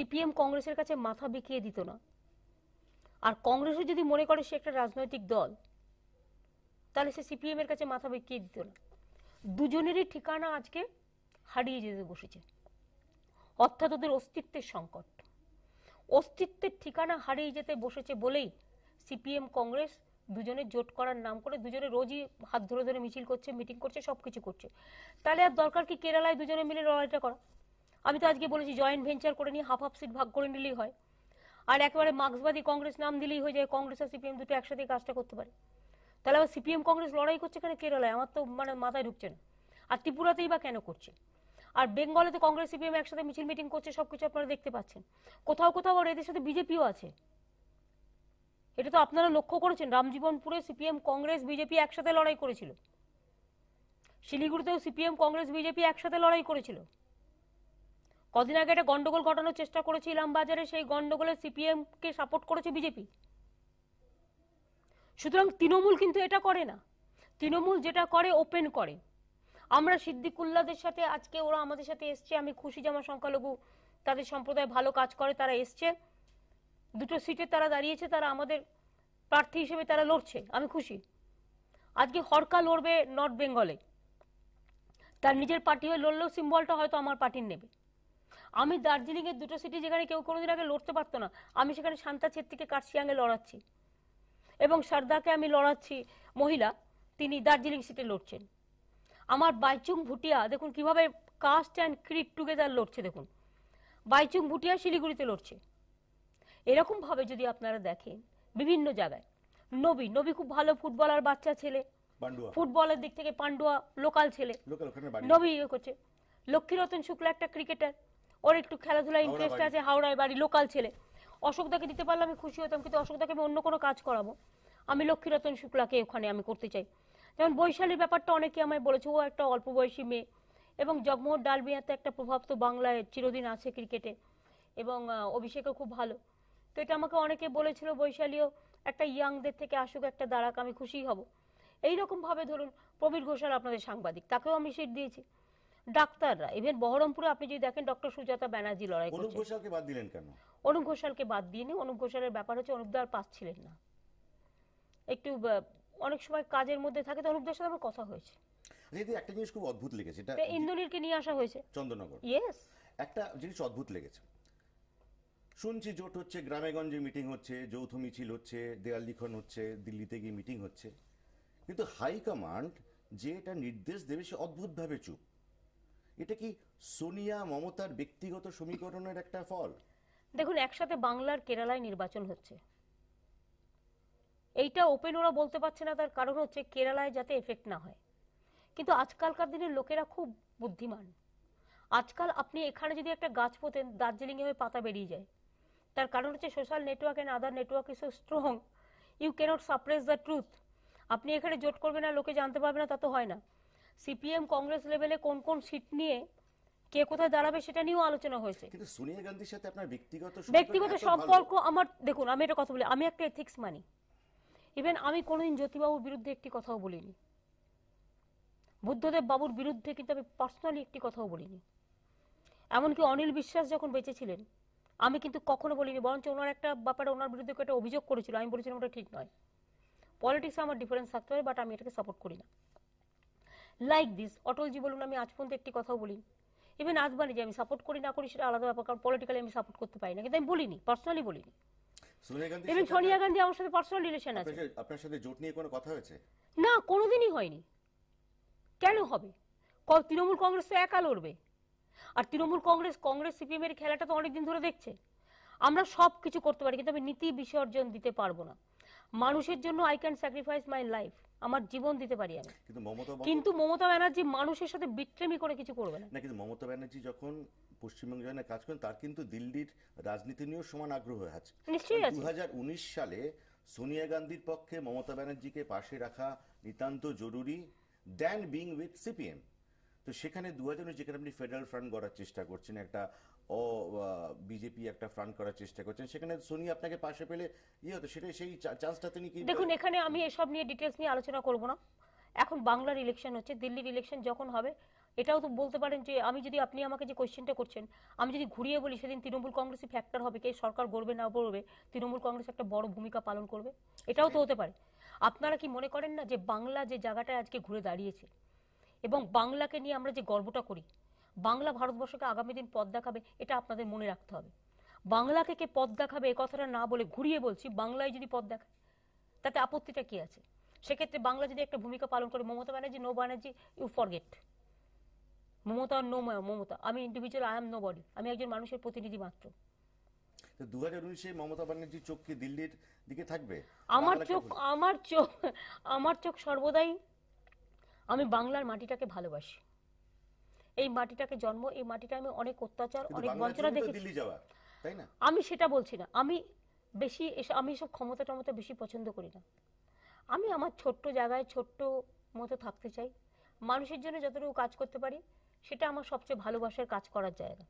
CPM কংগ্রেসের কাছে মাথা বিকিয়ে দিত না আর কংগ্রেসও যদি মনে করে সে একটা রাজনৈতিক দল তাহলে সে সিপিএম এর কাছে মাথা বিকিয়ে দিত না দুজনেরই ঠিকানা আজকে হারিয়ে যেতে বসেছে অর্থাৎ ওদের অস্তিত্বের সংকট অস্তিত্বের ঠিকানা হারিয়ে যেতে বসেছে বলেই সিপিএম কংগ্রেস দুজনে জোট করার নাম করে দুজনে রোজই হাত ধরে ধরে মিছিল করছে মিটিং করছে সব কিছু করছে তাহলে আর দরকার কি কেরালায় দুজনে মিলে লড়াইটা করা আমি তো আজকে বলেছি জয়েন্ট ভেঞ্চার করে নিয়ে হাফ হাফ সিট ভাগ করে নিলেই হয় আর একেবারে মার্ক্সবাদী কংগ্রেস নাম দিলেই হয়ে যায় কংগ্রেস আর সিপিএম দুটো একসাথে কাজটা করতে পারে তাহলে আবার সিপিএম কংগ্রেস লড়াই করছে কেন কেরালায় আমার তো মানে মাথায় ঢুকছে না আর ত্রিপুরাতেই বা কেন করছে আর বেঙ্গলে তো কংগ্রেস সিপিএম একসাথে মিছিল মিটিং করছে সব কিছু আপনারা দেখতে পাচ্ছেন কোথাও কোথাও আবার এদের সাথে বিজেপিও আছে এটা তো আপনারা লক্ষ্য করেছেন রামজীবনপুরে সিপিএম কংগ্রেস বিজেপি একসাথে লড়াই করেছিল শিলিগুড়িতেও সিপিএম কংগ্রেস বিজেপি একসাথে লড়াই করেছিল কদিন আগে একটা গন্ডগোল ঘটানোর চেষ্টা করেছে বাজারে সেই গন্ডগোলে সিপিএম কে সাপোর্ট করেছে বিজেপি সুতরাং তৃণমূল কিন্তু এটা করে না তৃণমূল যেটা করে ওপেন করে আমরা সিদ্দিকুল্লাদের সাথে আজকে ওরা আমাদের সাথে এসছে আমি খুশি জামা সংখ্যালঘু তাদের সম্প্রদায় ভালো কাজ করে তারা এসছে দুটো সিটে তারা দাঁড়িয়েছে তারা আমাদের প্রার্থী হিসেবে তারা লড়ছে আমি খুশি আজকে হরকা লড়বে নর্থ বেঙ্গলে তার নিজের পার্টি হয়ে লড়লেও সিম্বলটা হয়তো আমার পার্টির নেবে আমি দার্জিলিংয়ের দুটো সিটি যেখানে কেউ কোনোদিন আগে লড়তে পারতো না আমি সেখানে শান্তা ছেত্রীকে কার্শিয়াংয়ে লড়াচ্ছি এবং সারদাকে আমি লড়াচ্ছি মহিলা তিনি দার্জিলিং সিটে লড়ছেন আমার বাইচুং ভুটিয়া দেখুন কিভাবে কাস্ট অ্যান্ড ক্রিক টুগেদার লড়ছে দেখুন বাইচুং ভুটিয়া শিলিগুড়িতে লড়ছে এরকমভাবে যদি আপনারা দেখেন বিভিন্ন জায়গায় নবী নবী খুব ভালো ফুটবলার বাচ্চা ছেলে ফুটবলের দিক থেকে পান্ডুয়া লোকাল ছেলে নবী ইয়ে করছে লক্ষ্মীরতন শুক্লা একটা ক্রিকেটার ওর একটু খেলাধুলা ইন্টারেস্ট আছে হাওড়ায় বাড়ি লোকাল ছেলে অশোকদাকে দিতে পারলে আমি খুশি হতাম কিন্তু অশোকদাকে আমি অন্য কোনো কাজ করাবো আমি লক্ষ্মীরতন শুক্লাকে ওখানে আমি করতে চাই যেমন বৈশালীর ব্যাপারটা অনেকে আমায় বলেছে ও একটা অল্প বয়সী মেয়ে এবং জগমোহন ডালমিয়াতে একটা প্রভাব তো বাংলায় চিরদিন আছে ক্রিকেটে এবং অভিষেকও খুব ভালো তো এটা আমাকে অনেকে বলেছিল বৈশালীও একটা ইয়াংদের থেকে আসুক একটা দাঁড়াক আমি খুশি হব এইরকমভাবে ধরুন প্রবীর ঘোষাল আপনাদের সাংবাদিক তাকেও আমি সিট দিয়েছি ডাক্তাররা ইভেন বহরমপুরে আপনি যদি দেখেন ডক্টর সুজাতা ব্যানার্জি লড়াই অনুপ ঘোষালকে বাদ দিলেন কেন অনুপ ঘোষালকে বাদ দিয়েনি অনুপ ঘোষালের ব্যাপার হচ্ছে অনুপদার পাচ্ছিলেন না একটু অনেক সময় কাজের মধ্যে থাকে তো অনুপদার সাথে আমার কথা হয়েছে দিদি আচ্ছা, একটা জিনিস খুব অদ্ভুত লেগেছে এটা ইন্দ্রনীলকে নিয়ে আসা হয়েছে চন্দননগর ইয়েস একটা জিনিস অদ্ভুত লেগেছে শুনছি জোট হচ্ছে গ্রামেগঞ্জে মিটিং হচ্ছে যৌথ মিছিল হচ্ছে দেয়াল লিখন হচ্ছে দিল্লিতে গিয়ে মিটিং হচ্ছে কিন্তু হাইকমান্ড যে এটা নির্দেশ দেবে সে অদ্ভুতভাবে চুপ এটা কি সোনিয়া মমতার ব্যক্তিগত সমীকরণের একটা ফল দেখুন একসাথে বাংলার কেরালায় নির্বাচন হচ্ছে এইটা ওপেন ওরা বলতে পারছে না তার কারণ হচ্ছে কেরালায় যাতে এফেক্ট না হয় কিন্তু আজকালকার দিনের লোকেরা খুব বুদ্ধিমান আজকাল আপনি এখানে যদি একটা গাছ পোতেন দার্জিলিংয়ে হয়ে পাতা বেরিয়ে যায় তার কারণ হচ্ছে social network and other network is strong you can't suppress the truth আপনি এখানে জোট করবেন না লোকে জানতে পারবে না তা তো হয় না সিপিএম কংগ্রেস লেভেলে কোন কোন সিট নিয়ে কে কোথায় দাঁড়াবে সেটা নিয়েও আলোচনা হয়েছে কিন্তু সোনিয়া গান্ধীর সাথে আপনার ব্যক্তিগত ব্যক্তিগত সম্পর্ক আমার দেখুন আমি এটা কথা বলি আমি একটা এথিক্স মানি ইভেন আমি কোনোদিন জ্যোতিবাবুর বিরুদ্ধে একটি কথাও বলিনি বুদ্ধদেব বাবুর বিরুদ্ধে কিন্তু আমি পার্সোনালি একটি কথাও বলিনি এমনকি অনিল বিশ্বাস যখন বেঁচে ছিলেন আমি কিন্তু কখনো বলিনি বরঞ্চ ওনার একটা ব্যাপারে ওনার বিরুদ্ধে একটা অভিযোগ করেছিল আমি বলেছিলাম ওটা ঠিক নয় পলিটিক্সে আমার ডিফারেন্স থাকতে পারে বাট আমি এটাকে সাপোর্ট করি না লাইক দিস অটলজি বলুন আমি আজ পর্যন্ত একটি কথাও বলিনি ইভেন আজবানি যে আমি সাপোর্ট করি না করি সেটা আলাদা ব্যাপার কারণ পলিটিক্যালি আমি সাপোর্ট করতে পারি না কিন্তু আমি বলিনি পার্সোনালি বলিনি এবং সোনিয়া গান্ধী আমার সাথে পার্সোনাল রিলেশন আছে আপনার সাথে জোট নিয়ে কোনো কথা হয়েছে না কোনোদিনই হয়নি কেন হবে তৃণমূল কংগ্রেস তো একা লড়বে আর তৃণমূল কংগ্রেস কংগ্রেস সিপিএম এর খেলাটা তো অনেকদিন ধরে দেখছে আমরা সব কিছু করতে পারি কিন্তু আমি নীতি বিসর্জন দিতে পারবো না মানুষের জন্য I can sacrifice my life আমার জীবন দিতে পারি আমি কিন্তু মমতা কিন্তু মমতা ব্যানার্জি মানুষের সাথে বিট্রেমি করে কিছু করবে না না কিন্তু মমতা ব্যানার্জি যখন পশ্চিমবঙ্গে জয়ের কাজ করেন তার কিন্তু দিল্লির রাজনীতি নিয়েও সমান আগ্রহ আছে নিশ্চয়ই দু সালে সোনিয়া গান্ধীর পক্ষে মমতা ব্যানার্জিকে পাশে রাখা নিতান্ত জরুরি দেন বিং উইথ সিপিএম তো সেখানে দু হাজার যেখানে আপনি ফেডারেল ফ্রান্ট গড়ার চেষ্টা করছেন একটা অ বিজেপি একটা ফ্রান্ট করার চেষ্টা করছেন সেখানে সোনি আপনাকে পাশে পেলে ইয়ে হতো সেটাই সেই চান্সটা তিনি কি দেখুন এখানে আমি এসব নিয়ে ডিটেলস নিয়ে আলোচনা করব না এখন বাংলার ইলেকশন হচ্ছে দিল্লির ইলেকশন যখন হবে এটাও তো বলতে পারেন যে আমি যদি আপনি আমাকে যে কোয়েশ্চেনটা করছেন আমি যদি ঘুরিয়ে বলি সেদিন তৃণমূল কংগ্রেসই ফ্যাক্টর হবে কে সরকার গড়বে না গড়বে তৃণমূল কংগ্রেস একটা বড় ভূমিকা পালন করবে এটাও তো হতে পারে আপনারা কি মনে করেন না যে বাংলা যে জায়গাটায় আজকে ঘুরে দাঁড়িয়েছে এবং বাংলাকে নিয়ে আমরা যে গর্বটা করি বাংলা ভারতবর্ষকে আগামী দিন পথ দেখাবে এটা আপনাদের মনে রাখতে হবে বাংলাকে কে পথ দেখাবে এ কথাটা না বলে ঘুরিয়ে বলছি বাংলায় যদি পথ দেখায় তাতে আপত্তিটা কি আছে সেক্ষেত্রে বাংলা যদি একটা ভূমিকা পালন করে Mamata Banerjee no Banerjee you forget Mamata no Mamata আমি individual I am nobody আমি একজন মানুষের প্রতিনিধি মাত্র দু হাজার উনিশে মমতা চোখ কি দিল্লির দিকে থাকবে আমার চোখ আমার চোখ আমার চোখ সর্বদাই আমি বাংলার মাটিটাকে ভালোবাসি এই মাটিটাকে জন্ম এই মাটিটা আমি অনেক অত্যাচার অনেক বঞ্চনা দেখেছি তাই না আমি সেটা বলছি না আমি বেশি আমি সব ক্ষমতা টমতা বেশি পছন্দ করি না আমি আমার ছোট্ট জায়গায় ছোট্ট মতো থাকতে চাই মানুষের জন্য যতটুকু কাজ করতে পারি সেটা আমার সবচেয়ে ভালোবাসার কাজ করার জায়গা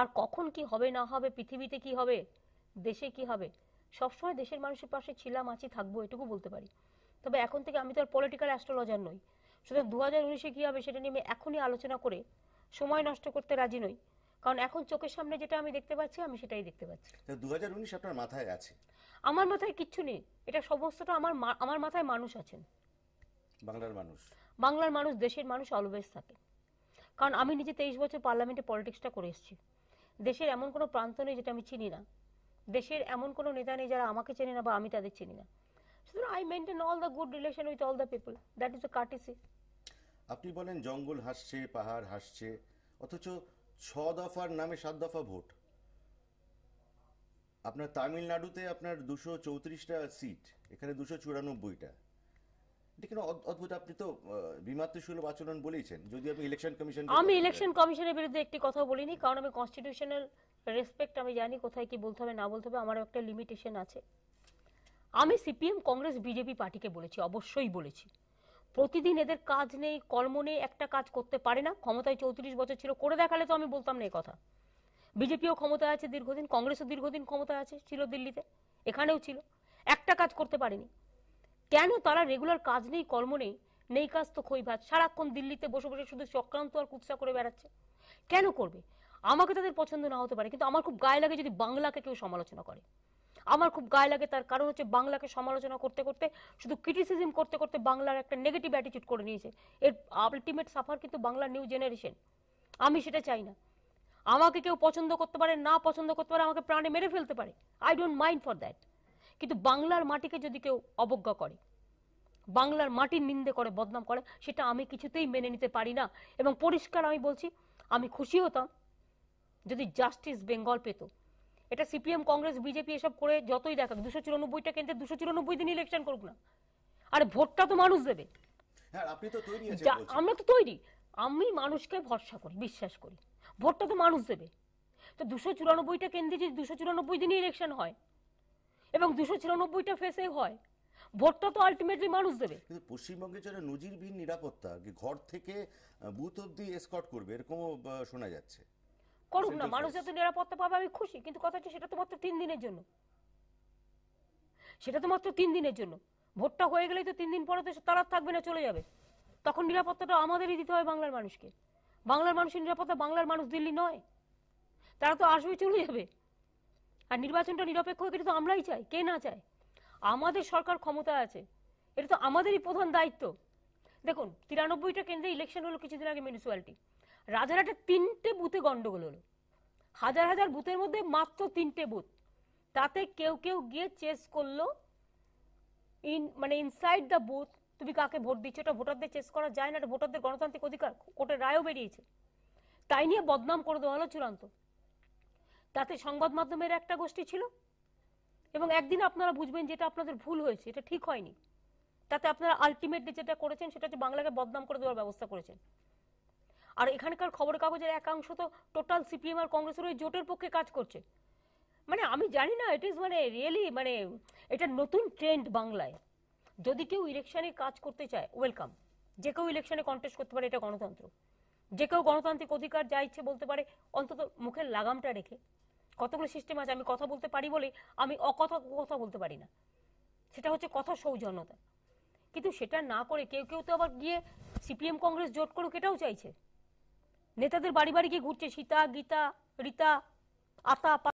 আর কখন কি হবে না হবে পৃথিবীতে কি হবে দেশে কি হবে সবসময় দেশের মানুষের পাশে ছিলাম আছি থাকবো এটুকু বলতে পারি তবে এখন থেকে আমি তো আর পলিটিক্যাল অ্যাস্ট্রোলজার নই সুতরাং দু হাজার কী হবে সেটা নিয়ে আমি এখনই আলোচনা করে সময় নষ্ট করতে রাজি নই কারণ এখন চোখের সামনে যেটা আমি দেখতে পাচ্ছি আমি সেটাই দেখতে পাচ্ছি দু হাজার উনিশ আপনার মাথায় আছে আমার মাথায় কিচ্ছু নেই এটা সমস্তটা আমার আমার মাথায় মানুষ আছেন বাংলার মানুষ বাংলার মানুষ দেশের মানুষ অলওয়েজ থাকে কারণ আমি নিজে তেইশ বছর পার্লামেন্টে পলিটিক্সটা করে এসেছি দেশের এমন কোনো প্রান্ত নেই যেটা আমি চিনি না দেশের এমন কোনো নেতা নেই যারা আমাকে চেনে না বা আমি তাদের চিনি না সুতরাং I maintain all the good relation with all the people that is the courtesy আপনি বলেন জঙ্গল হাসছে পাহাড় হাসছে অথচ ছ দফার নামে সাত দফা ভোট আপনার তামিলনাড়ুতে আপনার দুশো চৌত্রিশটা সিট এখানে দুশো চুরানব্বইটা দেখেন অদ্ভুত আপনি তো বিমাত্র বিমাতৃসুলভ আচরণ বলেছেন যদি আপনি ইলেকশন কমিশন আমি ইলেকশন কমিশনের বিরুদ্ধে একটি কথা বলিনি কারণ আমি কনস্টিটিউশনাল রেসপেক্ট আমি জানি কোথায় কি বলতে হবে না বলতে হবে আমারও একটা লিমিটেশন আছে আমি সিপিএম কংগ্রেস বিজেপি পার্টিকে বলেছি অবশ্যই বলেছি প্রতিদিন এদের কাজ নেই কর্ম নেই একটা কাজ করতে পারে না ক্ষমতায় চৌত্রিশ বছর ছিল করে দেখালে তো আমি বলতাম না এই কথা বিজেপিও ক্ষমতায় আছে দীর্ঘদিন কংগ্রেসও দীর্ঘদিন ক্ষমতায় আছে ছিল দিল্লিতে এখানেও ছিল একটা কাজ করতে পারেনি কেন তারা রেগুলার কাজ নেই কর্ম নেই নেই কাজ তো ভাত সারাক্ষণ দিল্লিতে বসে বসে শুধু চক্রান্ত আর কুৎসা করে বেড়াচ্ছে কেন করবে আমাকে তাদের পছন্দ না হতে পারে কিন্তু আমার খুব গায়ে লাগে যদি বাংলাকে কেউ সমালোচনা করে আমার খুব গায়ে লাগে তার কারণ হচ্ছে বাংলাকে সমালোচনা করতে করতে শুধু ক্রিটিসিজম করতে করতে বাংলার একটা নেগেটিভ অ্যাটিটিউড করে নিয়েছে এর আলটিমেট সাফার কিন্তু বাংলার নিউ জেনারেশন আমি সেটা চাই না আমাকে কেউ পছন্দ করতে পারে না পছন্দ করতে পারে আমাকে প্রাণে মেরে ফেলতে পারে I don't mind for that কিন্তু বাংলার মাটিকে যদি কেউ অবজ্ঞা করে বাংলার মাটির নিন্দে করে বদনাম করে সেটা আমি কিছুতেই মেনে নিতে পারি না এবং পরিষ্কার আমি বলছি আমি খুশি হতাম যদি জাস্টিস বেঙ্গল পেত এটা সিপিএম কংগ্রেস বিজেপি এসব করে যতই দেখাক দুশো চুরানব্বইটা কেন্দ্রে দুশো চুরানব্বই দিন ইলেকশন করুক না আর ভোটটা তো মানুষ দেবে হ্যাঁ, আমরা তো তৈরি আমি মানুষকে ভরসা করি বিশ্বাস করি ভোটটা তো মানুষ দেবে তো দুশো চুরানব্বইটা কেন্দ্রে যদি দুশো চুরানব্বই দিনই ইলেকশন হয় এবং দুশো চুরানব্বইটা ফেসে হয় ভোটটা তো আলটিমেটলি মানুষ দেবে পশ্চিমবঙ্গের জন্য নজিরবিহীন নিরাপত্তা ঘর থেকে বুথ অব্দি এসকট করবে এরকমও শোনা যাচ্ছে করুক না মানুষ যত নিরাপত্তা পাবে আমি খুশি কিন্তু কথা হচ্ছে সেটা তো মাত্র তিন দিনের জন্য সেটা তো মাত্র তিন দিনের জন্য ভোটটা হয়ে গেলেই তো তিন দিন পরে তো তারা থাকবে না চলে যাবে তখন নিরাপত্তাটা আমাদেরই দিতে হয় বাংলার মানুষকে বাংলার মানুষের নিরাপত্তা বাংলার মানুষ দিল্লি নয় তারা তো আসবে চলে যাবে আর নির্বাচনটা নিরপেক্ষ হয়ে তো আমরাই চাই কে না চায় আমাদের সরকার ক্ষমতা আছে এটা তো আমাদেরই প্রধান দায়িত্ব দেখুন তিরানব্বইটা কেন্দ্রে ইলেকশন হলো কিছুদিন আগে মিউনিসিপ্যালিটি রাজারাটা তিনটে বুথে গন্ডগোল হলো হাজার হাজার বুথের মধ্যে মাত্র তিনটে বুথ তাতে কেউ কেউ গিয়ে চেস করলো ইন মানে ইনসাইড দ্য বুথ তুমি কাকে ভোট দিচ্ছ ওটা ভোটারদের চেস করা যায় না এটা ভোটারদের গণতান্ত্রিক অধিকার কোর্টের রায়ও বেরিয়েছে তাই নিয়ে বদনাম করে দেওয়া হলো চূড়ান্ত তাতে সংবাদ মাধ্যমের একটা গোষ্ঠী ছিল এবং একদিন আপনারা বুঝবেন যেটা আপনাদের ভুল হয়েছে এটা ঠিক হয়নি তাতে আপনারা আলটিমেটলি যেটা করেছেন সেটা হচ্ছে বাংলাকে বদনাম করে দেওয়ার ব্যবস্থা করেছেন আর এখানকার খবর কাগজের একাংশ তো টোটাল সিপিএম আর কংগ্রেসের ওই জোটের পক্ষে কাজ করছে মানে আমি জানি না ইট ইজ মানে রিয়েলি মানে এটা নতুন ট্রেন্ড বাংলায় যদি কেউ ইলেকশনে কাজ করতে চায় ওয়েলকাম যে কেউ ইলেকশনে কন্টেস্ট করতে পারে এটা গণতন্ত্র যে কেউ গণতান্ত্রিক অধিকার যা ইচ্ছে বলতে পারে অন্তত মুখের লাগামটা রেখে কতগুলো সিস্টেম আছে আমি কথা বলতে পারি বলে আমি অকথা কথা বলতে পারি না সেটা হচ্ছে কথা সৌজন্যতা কিন্তু সেটা না করে কেউ কেউ তো আবার গিয়ে সিপিএম কংগ্রেস জোট করুক এটাও চাইছে নেতাদের বাড়ি বাড়ি গিয়ে ঘুরছে সীতা গীতা রীতা আতা